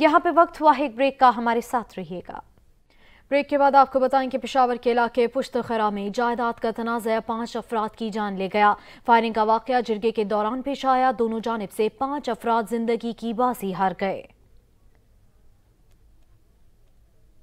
یہاں پہ وقت ہوا ہے ایک بریک کا ہمارے ساتھ رہیے گا بریک کے بعد آپ کو بتائیں کہ پشاور کے علاقے پشت خرا میں جائیداد کا تنازع پانچ افراد کی جان لے گیا فائرنگ کا واقعہ جرگے کے دوران پیش آیا دونوں جانب سے پانچ افراد زندگی کی بازی ہار گئے